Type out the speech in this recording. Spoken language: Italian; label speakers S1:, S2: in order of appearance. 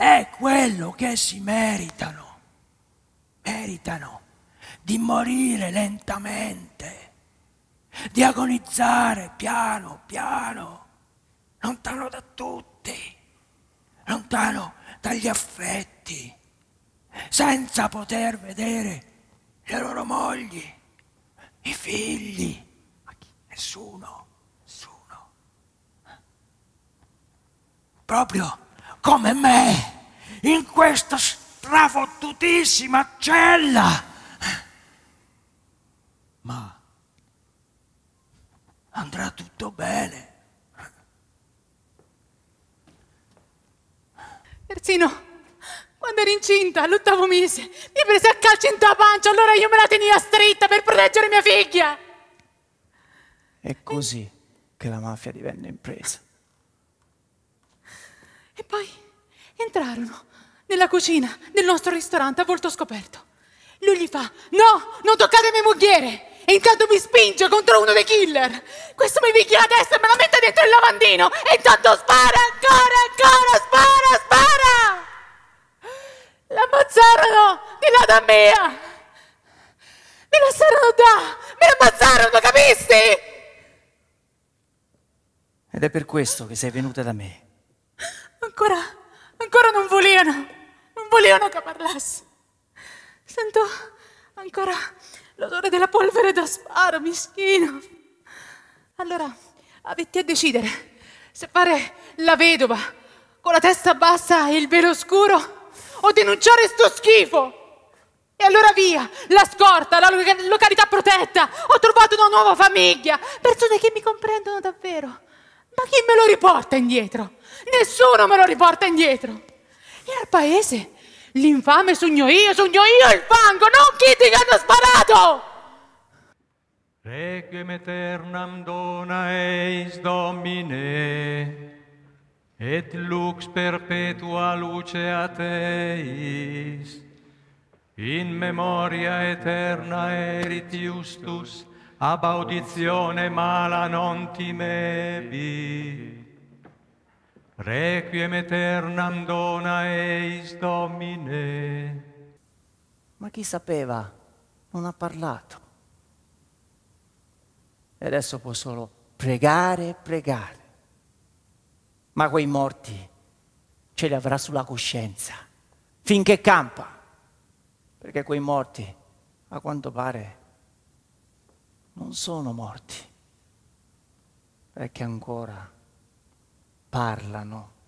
S1: è quello che si meritano. Meritano di morire lentamente, di agonizzare piano piano, lontano da tutti, lontano dagli affetti, senza poter vedere le loro mogli, i figli, nessuno, nessuno. Proprio come me in questa strafottutissima cella. Ma andrà tutto bene.
S2: Persino quando ero incinta, all'ottavo mese, mi prese a calci in tua pancia, allora io me la tenia stretta per proteggere mia figlia.
S1: È così che la mafia divenne impresa.
S2: E poi entrarono nella cucina del nostro ristorante a volto scoperto. Lui gli fa, no, non toccate mia mogliere! E intanto mi spinge contro uno dei killer. Questo mi picchia la testa e me la mette dentro il lavandino. E intanto spara ancora, ancora, spara, spara! L'ammazzarono di là da mia! Me la saranno da! Mi ammazzarono, capisti?
S1: Ed è per questo che sei venuta da me.
S2: Ancora, ancora non volevano, non volevano che parlasse. Sento ancora l'odore della polvere da sparo, mischino. Allora, avetti a decidere se fare la vedova con la testa bassa e il velo scuro o denunciare sto schifo. E allora via, la scorta, la località protetta, ho trovato una nuova famiglia, persone che mi comprendono davvero ma chi me lo riporta indietro? Nessuno me lo riporta indietro. E al paese l'infame sogno io, sogno io il fango, non chi ti hanno sparato! Requiem eternam
S3: dona eis Domine, et lux perpetua luce a teis, in memoria eterna erit justus, ab audizione mala non ti timebi. Requiem eternam dona eis Domine. Ma chi sapeva? Non ha parlato.
S1: E adesso può solo pregare, e pregare. Ma quei morti ce li avrà sulla coscienza finché campa. Perché quei morti, a quanto pare, non sono morti, che ancora parlano